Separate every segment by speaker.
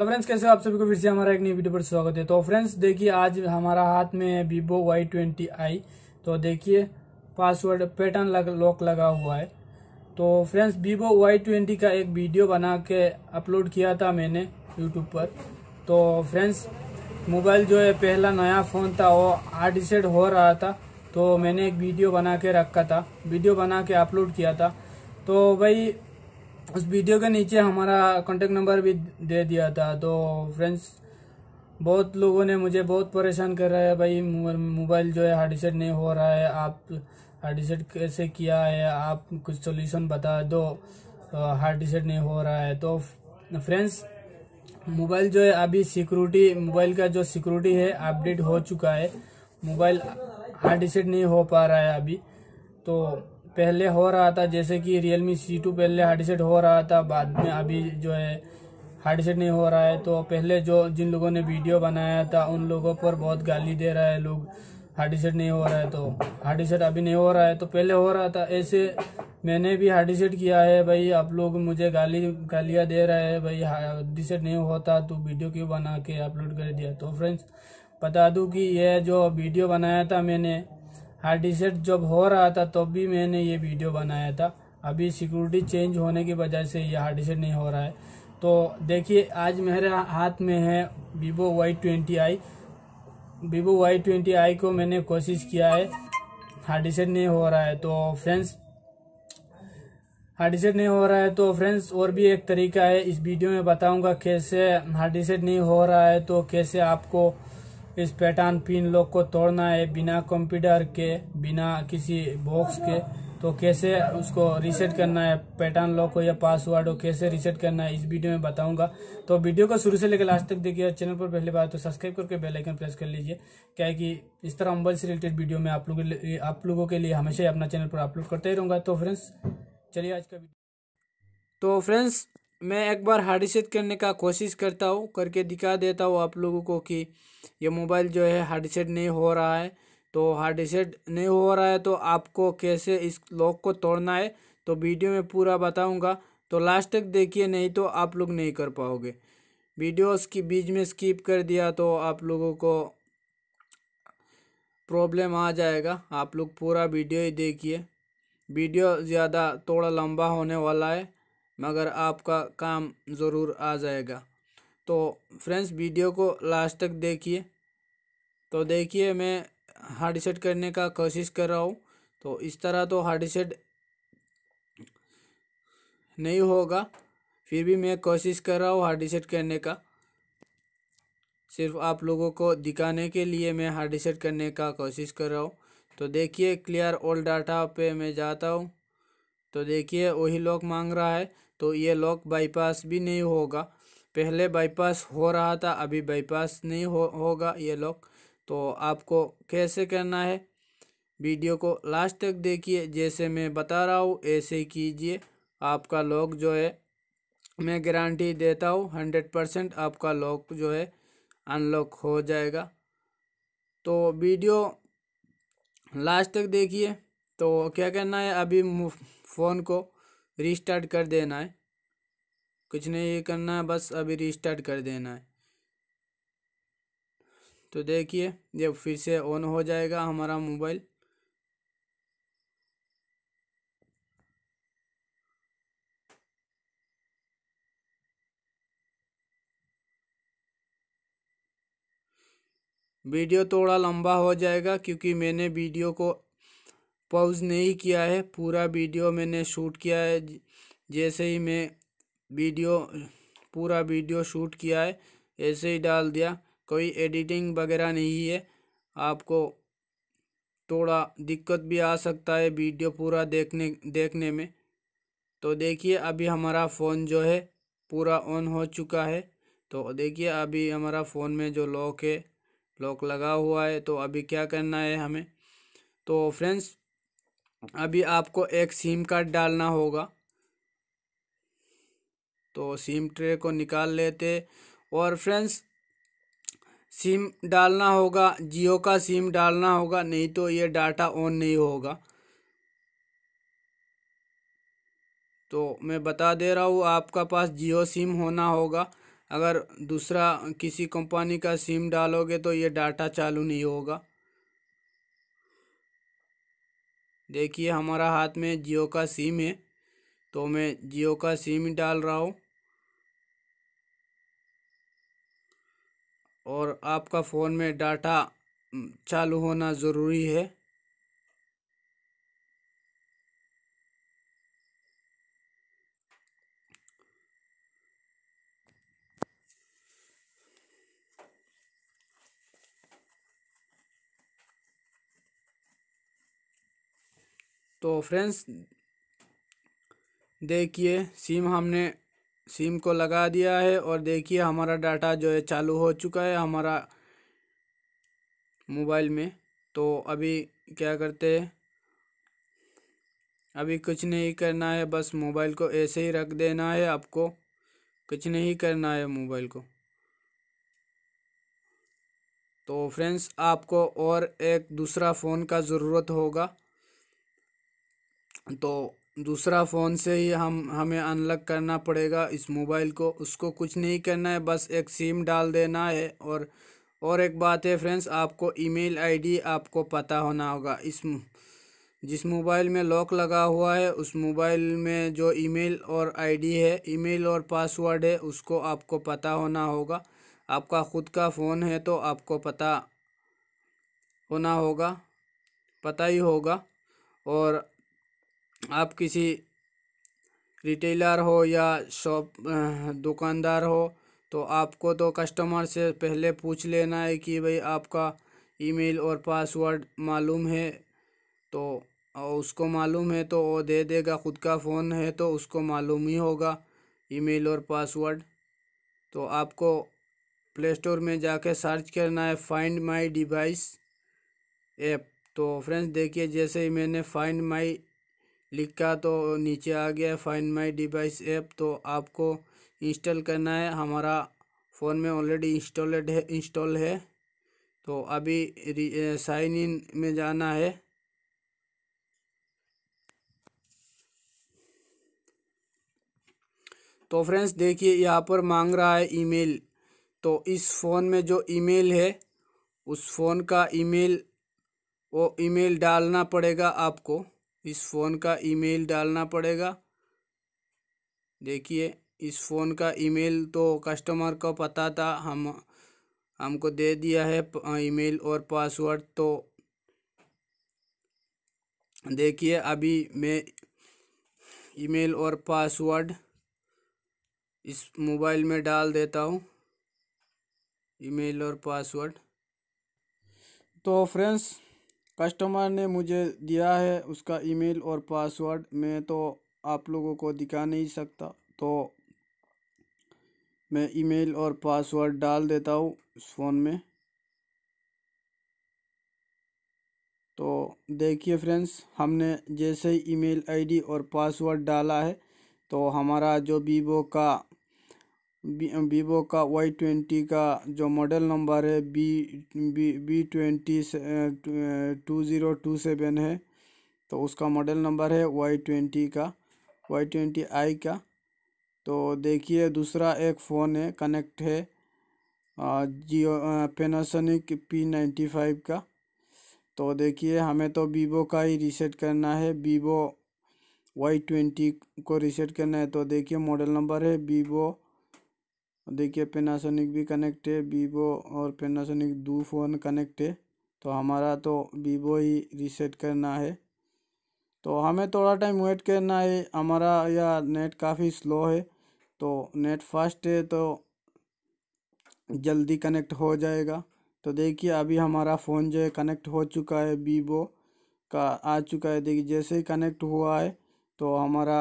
Speaker 1: hello friends कैसे हो आप सभी को फिर से हमारा एक नई वीडियो पर स्वागत है तो फ्रेंड्स देखिए आज हमारा हाथ में है वीवो वाई ट्वेंटी आई तो देखिए पासवर्ड पैटर्न लग, लॉक लगा हुआ है तो फ्रेंड्स वीवो वाई ट्वेंटी का एक वीडियो बना के अपलोड किया था मैंने यूट्यूब पर तो फ्रेंड्स मोबाइल जो है पहला नया फ़ोन था वो आर्टिसेट हो रहा था तो मैंने एक वीडियो बना के रखा था वीडियो बना के अपलोड किया था तो भाई उस वीडियो के नीचे हमारा कॉन्टेक्ट नंबर भी दे दिया था तो फ्रेंड्स बहुत लोगों ने मुझे बहुत परेशान कर रहा है भाई मोबाइल जो है हार्ड सेट नहीं हो रहा है आप हार्ड सेट कैसे किया है आप कुछ सोल्यूशन बता दो हार्ड तो सेट नहीं हो रहा है तो फ्रेंड्स मोबाइल जो है अभी सिक्योरिटी मोबाइल का जो सिक्योरिटी है अपडेट हो चुका है मोबाइल हार्ड सेट नहीं हो पा रहा है अभी तो पहले हो रहा था जैसे कि रियल मी सी टू पहले हार्डसेट हो रहा था बाद में अभी जो है हार्डसेट नहीं हो रहा है तो पहले जो जिन लोगों ने वीडियो बनाया था उन लोगों पर बहुत गाली दे रहा है लोग हार्डसेट नहीं हो रहा है तो हार्डसेट अभी नहीं हो रहा है तो पहले हो रहा था ऐसे मैंने भी हार्डसेट किया है भाई आप लोग मुझे गाली गालियाँ दे रहे हैं भाई हार्डसेट नहीं होता तो वीडियो क्यों बना के अपलोड कर दिया तो फ्रेंड्स बता दूँ कि यह जो वीडियो बनाया था मैंने हार्ड रिसेट जब हो रहा था तब तो भी मैंने ये वीडियो बनाया था अभी सिक्योरिटी चेंज होने की वजह से यह हार्ड रिसेट नहीं हो रहा है तो देखिए आज मेरे हाथ में है Vivo Y twenty I Vivo Y twenty I को मैंने कोशिश किया है हार्ड रिसेट नहीं हो रहा है तो फ्रेंड्स हार्ड रिसेट नहीं हो रहा है तो फ्रेंड्स और भी एक तरीका है इस वीडियो में बताऊंगा कैसे हार्ड रिसेट नहीं हो रहा है तो कैसे आपको इस पैटर्न पिन लॉक को तोड़ना है बिना कंप्यूटर के बिना किसी बॉक्स के तो कैसे उसको रीसेट करना है पैटर्न लॉक हो या पासवर्ड हो कैसे रीसेट करना है इस वीडियो में बताऊंगा तो वीडियो को शुरू से लेकर लास्ट तक देखिए चैनल पर पहली बार तो सब्सक्राइब करके बेल आइकन प्रेस कर लीजिए क्या है कि इस तरह अम्बल से रिलेटेड वीडियो में आप लोगों आप लोगों के लिए हमेशा ही अपना चैनल पर अपलोड करते ही रहूँगा तो फ्रेंड्स चलिए आज का तो फ्रेंड्स मैं एक बार हार्ड करने का कोशिश करता हूँ करके दिखा देता हूँ आप लोगों को कि ये मोबाइल जो है हार्ड नहीं हो रहा है तो हार्ड नहीं हो रहा है तो आपको कैसे इस लॉक को तोड़ना है तो वीडियो में पूरा बताऊँगा तो लास्ट तक देखिए नहीं तो आप लोग नहीं कर पाओगे वीडियोस की बीच में स्किप कर दिया तो आप लोगों को प्रॉब्लम आ जाएगा आप लोग पूरा वीडियो ही देखिए वीडियो ज़्यादा थोड़ा लंबा होने वाला है मगर आपका काम ज़रूर आ जाएगा तो फ्रेंड्स वीडियो को लास्ट तक देखिए तो देखिए मैं हार्ड सेट करने का कोशिश कर रहा हूँ तो इस तरह तो हार्ड सेट नहीं होगा फिर भी मैं कोशिश कर रहा हूँ हार्ड सेट करने का सिर्फ आप लोगों को दिखाने के लिए मैं हार्ड सेट करने का कोशिश कर रहा हूँ तो देखिए क्लियर ऑल डाटा पे मैं जाता हूँ तो देखिए वही लोग मांग रहा है तो ये लॉक बाईपास भी नहीं होगा पहले बाईपास हो रहा था अभी बाईपास नहीं हो होगा ये लॉक तो आपको कैसे करना है वीडियो को लास्ट तक देखिए जैसे मैं बता रहा हूँ ऐसे कीजिए आपका लॉक जो है मैं गारंटी देता हूँ हंड्रेड परसेंट आपका लॉक जो है अनलॉक हो जाएगा तो वीडियो लास्ट तक देखिए तो क्या करना है अभी फ़ोन को रिस्टार्ट कर देना है कुछ नहीं करना है बस अभी रिस्टार्ट कर देना है तो देखिए ये फिर से ऑन हो जाएगा हमारा मोबाइल वीडियो थोड़ा लंबा हो जाएगा क्योंकि मैंने वीडियो को पॉज नहीं किया है पूरा वीडियो मैंने शूट किया है जैसे ही मैं वीडियो पूरा वीडियो शूट किया है ऐसे ही डाल दिया कोई एडिटिंग वगैरह नहीं है आपको थोड़ा दिक्कत भी आ सकता है वीडियो पूरा देखने देखने में तो देखिए अभी हमारा फ़ोन जो है पूरा ऑन हो चुका है तो देखिए अभी हमारा फ़ोन में जो लॉक है लॉक लगा हुआ है तो अभी क्या करना है हमें तो फ्रेंड्स अभी आपको एक सिम कार्ड डालना होगा तो सिम ट्रे को निकाल लेते और फ्रेंड्स सिम डालना होगा जियो का सिम डालना होगा नहीं तो ये डाटा ऑन नहीं होगा तो मैं बता दे रहा हूँ आपका पास जियो सिम होना होगा अगर दूसरा किसी कंपनी का सिम डालोगे तो ये डाटा चालू नहीं होगा देखिए हमारा हाथ में जियो का सिम है तो मैं जियो का सिम डाल रहा हूँ और आपका फ़ोन में डाटा चालू होना ज़रूरी है तो फ्रेंड्स देखिए सिम हमने सिम को लगा दिया है और देखिए हमारा डाटा जो है चालू हो चुका है हमारा मोबाइल में तो अभी क्या करते हैं अभी कुछ नहीं करना है बस मोबाइल को ऐसे ही रख देना है आपको कुछ नहीं करना है मोबाइल को तो फ्रेंड्स आपको और एक दूसरा फ़ोन का ज़रूरत होगा तो दूसरा फ़ोन से ही हम हमें अनलॉक करना पड़ेगा इस मोबाइल को उसको कुछ नहीं करना है बस एक सिम डाल देना है और और एक बात है फ्रेंड्स आपको ईमेल आईडी आपको पता होना होगा इस जिस मोबाइल में लॉक लगा हुआ है उस मोबाइल में जो ईमेल और आईडी है ईमेल और पासवर्ड है उसको आपको पता होना होगा आपका ख़ुद का फ़ोन है तो आपको पता होना होगा पता ही होगा और आप किसी रिटेलर हो या शॉप दुकानदार हो तो आपको तो कस्टमर से पहले पूछ लेना है कि भाई आपका ईमेल और पासवर्ड मालूम है तो उसको मालूम है तो वो दे देगा खुद का फ़ोन है तो उसको मालूम ही होगा ईमेल और पासवर्ड तो आपको प्ले स्टोर में जाके सर्च करना है फाइंड माय डिवाइस ऐप तो फ्रेंड्स देखिए जैसे ही मैंने फाइंड माय लिखा तो नीचे आ गया फाइन माई डिवाइस ऐप तो आपको इंस्टॉल करना है हमारा फ़ोन में ऑलरेडी इंस्टॉलेड है इंस्टॉल है तो अभी साइन इन में जाना है तो फ्रेंड्स देखिए यहाँ पर मांग रहा है ईमेल तो इस फ़ोन में जो ईमेल है उस फ़ोन का ईमेल वो ईमेल डालना पड़ेगा आपको इस फ़ोन का ईमेल डालना पड़ेगा देखिए इस फ़ोन का ईमेल तो कस्टमर को पता था हम हमको दे दिया है ईमेल और पासवर्ड तो देखिए अभी मैं ईमेल और पासवर्ड इस मोबाइल में डाल देता हूँ ईमेल और पासवर्ड तो फ्रेंड्स कस्टमर ने मुझे दिया है उसका ईमेल और पासवर्ड मैं तो आप लोगों को दिखा नहीं सकता तो मैं ईमेल और पासवर्ड डाल देता हूँ उस फ़ोन में तो देखिए फ्रेंड्स हमने जैसे ही ईमेल आईडी और पासवर्ड डाला है तो हमारा जो वीवो का वीवो का वाई ट्वेंटी का जो मॉडल नंबर है B B B twenty two zero two seven है तो उसका मॉडल नंबर है वाई ट्वेंटी का वाई ट्वेंटी आई का तो देखिए दूसरा एक फ़ोन है कनेक्ट है Jio Panasonic P ninety five का तो देखिए हमें तो वीवो का ही रीसेट करना है वीवो वाई ट्वेंटी को रीसेट करना है तो देखिए मॉडल नंबर है वीवो देखिए पेनासोनिक भी कनेक्ट है वीवो और पेनासोनिक दो फ़ोन कनेक्ट है तो हमारा तो वीवो ही रीसेट करना है तो हमें थोड़ा टाइम वेट करना है हमारा या नेट काफ़ी स्लो है तो नेट फास्ट है तो जल्दी कनेक्ट हो जाएगा तो देखिए अभी हमारा फ़ोन जो है कनेक्ट हो चुका है वीवो का आ चुका है देखिए जैसे ही कनेक्ट हुआ है तो हमारा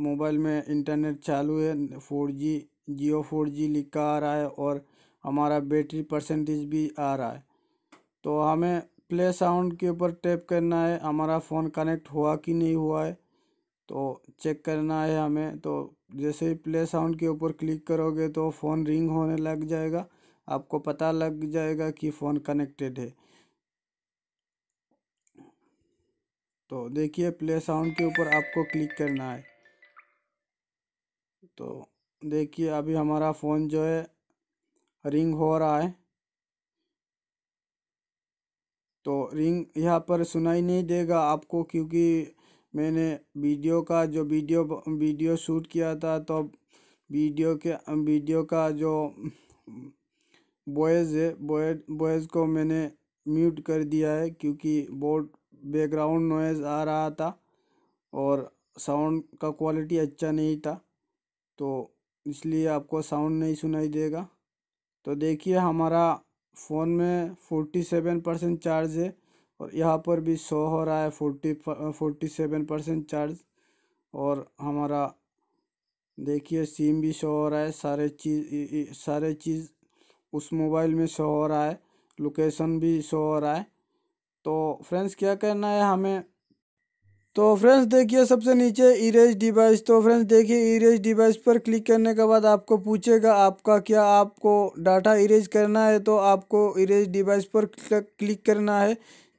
Speaker 1: मोबाइल में इंटरनेट चालू है फोर जी जियो फोर जी लिखा आ रहा है और हमारा बैटरी परसेंटेज भी आ रहा है तो हमें प्ले साउंड के ऊपर टैप करना है हमारा फ़ोन कनेक्ट हुआ कि नहीं हुआ है तो चेक करना है हमें तो जैसे ही प्ले साउंड के ऊपर क्लिक करोगे तो फ़ोन रिंग होने लग जाएगा आपको पता लग जाएगा कि फ़ोन कनेक्टेड है तो देखिए प्ले साउंड के ऊपर आपको क्लिक करना है तो देखिए अभी हमारा फ़ोन जो है रिंग हो रहा है तो रिंग यहाँ पर सुनाई नहीं देगा आपको क्योंकि मैंने वीडियो का जो वीडियो वीडियो शूट किया था तो वीडियो के वीडियो का जो बॉयज़ है बॉय बॉयज़ को मैंने म्यूट कर दिया है क्योंकि बोर्ड बैकग्राउंड नॉइज़ आ रहा था और साउंड का क्वालिटी अच्छा नहीं था तो इसलिए आपको साउंड नहीं सुनाई देगा तो देखिए हमारा फ़ोन में फोर्टी सेवन परसेंट चार्ज है और यहाँ पर भी शो हो रहा है forty forty seven percent charge और हमारा देखिए सिम भी शो हो रहा है सारे चीज़ सारे चीज़ उस मोबाइल में शो हो रहा है लोकेशन भी शो हो रहा है तो फ्रेंड्स क्या करना है हमें तो फ्रेंड्स देखिए सबसे नीचे इरेज डिवाइस तो फ्रेंड्स देखिए इरेज डिवाइस पर क्लिक करने के बाद आपको पूछेगा आपका क्या आपको डाटा इरेज करना है तो आपको इरेज डिवाइस पर क्लिक करना है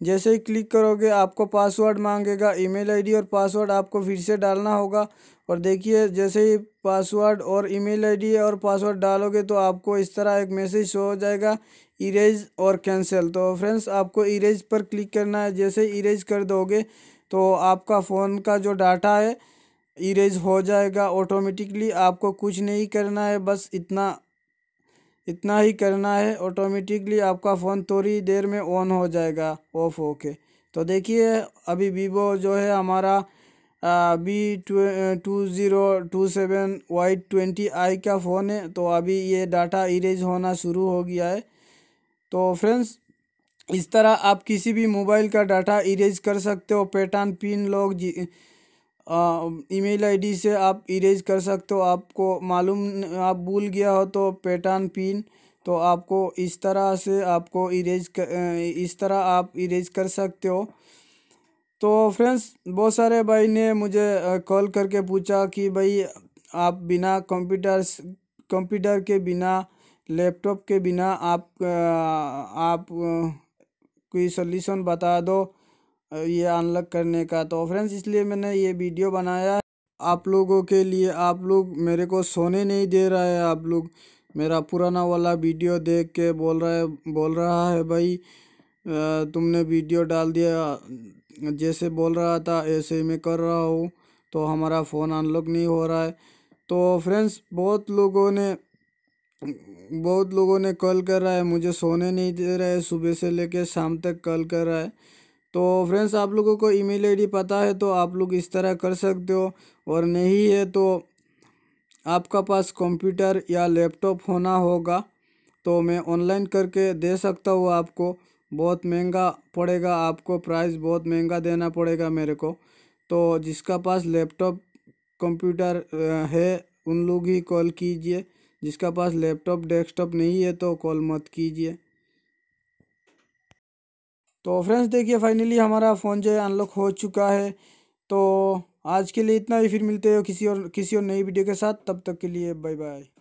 Speaker 1: जैसे ही क्लिक करोगे आपको पासवर्ड मांगेगा ईमेल आईडी और पासवर्ड आपको फिर से डालना होगा और देखिए जैसे ही पासवर्ड और ईमेल आईडी और पासवर्ड डालोगे तो आपको इस तरह एक मैसेज शो हो जाएगा इरेज और कैंसिल तो फ्रेंड्स आपको इरेज पर क्लिक करना है जैसे इरेज कर दोगे तो आपका फ़ोन का जो डाटा है इरेज हो जाएगा ऑटोमेटिकली आपको कुछ नहीं करना है बस इतना इतना ही करना है ऑटोमेटिकली आपका फ़ोन थोड़ी देर में ऑन हो जाएगा ऑफ होके तो देखिए अभी वीवो जो है हमारा B two zero two seven Y twenty I का फ़ोन है तो अभी ये डाटा इरेज होना शुरू हो गया है तो फ्रेंड्स इस तरह आप किसी भी मोबाइल का डाटा इरेज कर सकते हो pattern pin lock email ID से आप इरेज कर सकते हो आपको मालूम आप भूल गया हो तो पैटर्न पिन तो आपको इस तरह से आपको इरेज इस तरह आप इरेज कर सकते हो तो फ्रेंड्स बहुत सारे भाई ने मुझे कॉल करके पूछा कि भाई आप बिना कंप्यूटर कंप्यूटर के बिना लैपटॉप के बिना आप आ, आप कोई सोल्यूशन बता दो ये अनलॉक करने का तो फ्रेंड्स इसलिए मैंने ये वीडियो बनाया आप लोगों के लिए आप लोग मेरे को सोने नहीं दे रहा है आप लोग मेरा पुराना वाला वीडियो देख के बोल रहा है बोल रहा है भाई तुमने वीडियो डाल दिया जैसे बोल रहा था ऐसे मैं कर रहा हूँ तो हमारा फ़ोन अनलॉक नहीं हो रहा है तो फ्रेंड्स बहुत लोगों ने बहुत लोगों ने कॉल कर रहा है मुझे सोने नहीं दे रहा है सुबह से लेके शाम तक कॉल कर रहा है तो फ्रेंड्स आप लोगों को ईमेल आईडी पता है तो आप लोग इस तरह कर सकते हो और नहीं है तो आपका पास कंप्यूटर या लैपटॉप होना होगा तो मैं ऑनलाइन करके दे सकता हूँ आपको बहुत महंगा पड़ेगा आपको प्राइस बहुत महंगा देना पड़ेगा मेरे को तो जिसका पास लैपटॉप कंप्यूटर है उन लोग ही कॉल कीजिए जिसका पास लैपटॉप डेस्कटॉप नहीं है तो कॉल मत कीजिए तो फ्रेंड्स देखिए फाइनली हमारा फ़ोन जो है अनलॉक हो चुका है तो आज के लिए इतना ही फिर मिलते हो किसी और किसी और नई वीडियो के साथ तब तक के लिए बाय बाय